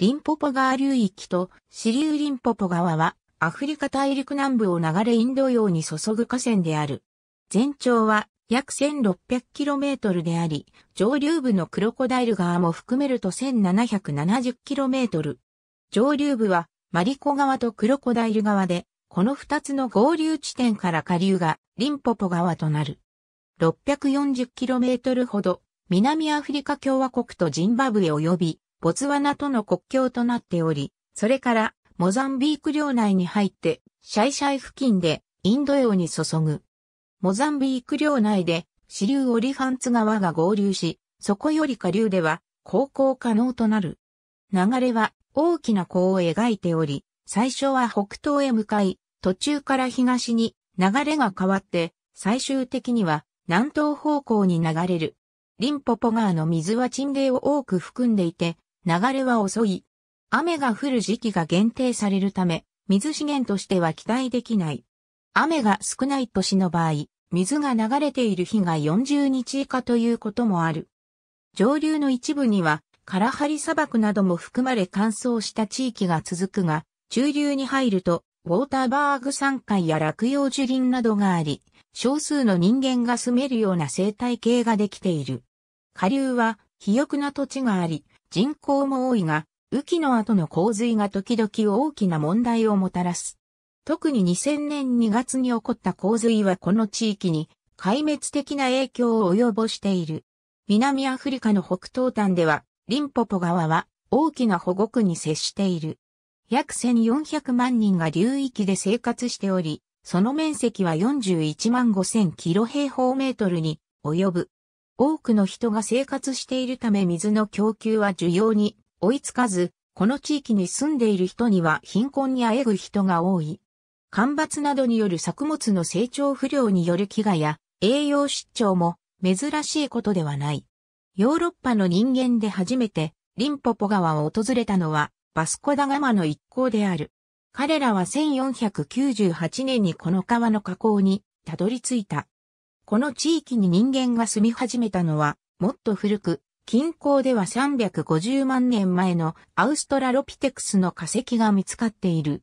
リンポポ川流域と支流リンポポ川はアフリカ大陸南部を流れインド洋に注ぐ河川である。全長は約 1600km であり、上流部のクロコダイル川も含めると 1770km。上流部はマリコ川とクロコダイル川で、この二つの合流地点から下流がリンポポ川となる。640km ほど南アフリカ共和国とジンバブエ及びボツワナとの国境となっており、それからモザンビーク領内に入って、シャイシャイ付近でインド洋に注ぐ。モザンビーク領内で支流オリファンツ川が合流し、そこより下流では航行可能となる。流れは大きな弧を描いており、最初は北東へ向かい、途中から東に流れが変わって、最終的には南東方向に流れる。リンポポ川の水は沈霊を多く含んでいて、流れは遅い。雨が降る時期が限定されるため、水資源としては期待できない。雨が少ない年の場合、水が流れている日が40日以下ということもある。上流の一部には、カラハリ砂漠なども含まれ乾燥した地域が続くが、中流に入ると、ウォーターバーグ山海や落葉樹林などがあり、少数の人間が住めるような生態系ができている。下流は、肥沃な土地があり、人口も多いが、雨季の後の洪水が時々大きな問題をもたらす。特に2000年2月に起こった洪水はこの地域に壊滅的な影響を及ぼしている。南アフリカの北東端では、リンポポ川は大きな保護区に接している。約1400万人が流域で生活しており、その面積は41万5000キロ平方メートルに及ぶ。多くの人が生活しているため水の供給は需要に追いつかず、この地域に住んでいる人には貧困にあえぐ人が多い。干ばつなどによる作物の成長不良による飢餓や栄養失調も珍しいことではない。ヨーロッパの人間で初めてリンポポ川を訪れたのはバスコダガマの一行である。彼らは1498年にこの川の河口にたどり着いた。この地域に人間が住み始めたのは、もっと古く、近郊では350万年前のアウストラロピテクスの化石が見つかっている。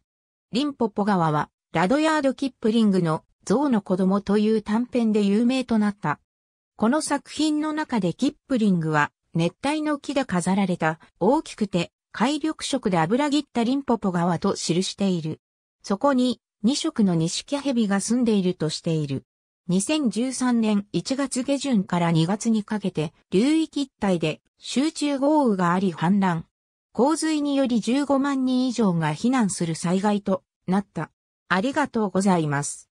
リンポポ川は、ラドヤード・キップリングの象の子供という短編で有名となった。この作品の中でキップリングは、熱帯の木で飾られた大きくて海緑色で油切ったリンポポ川と記している。そこに2色のニシキヘビが住んでいるとしている。2013年1月下旬から2月にかけて、流域一帯で集中豪雨があり氾濫。洪水により15万人以上が避難する災害となった。ありがとうございます。